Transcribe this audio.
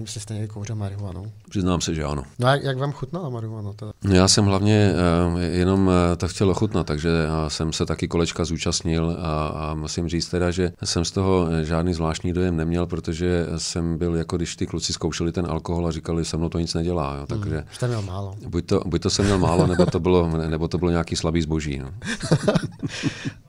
jestli jste někdy kouřil marihuanu? Přiznám se, že ano. No a jak, jak vám chutnala marihuana? Teda? Já jsem hlavně uh, jenom uh, eh, tak chtěl ochutnat, takže uh, jsem se taky kolečka zúčastnil a, a musím říct teda, že jsem z toho žádný zvláštní dojem neměl, protože jsem byl jako když ty kluci zkoušeli ten alkohol a říkali, se mnou to nic nedělá. Jo, takže hmm, jste měl málo. Buď to, buď to jsem měl málo, nebo to bylo, nebo to bylo nějaký slabý zboží. No.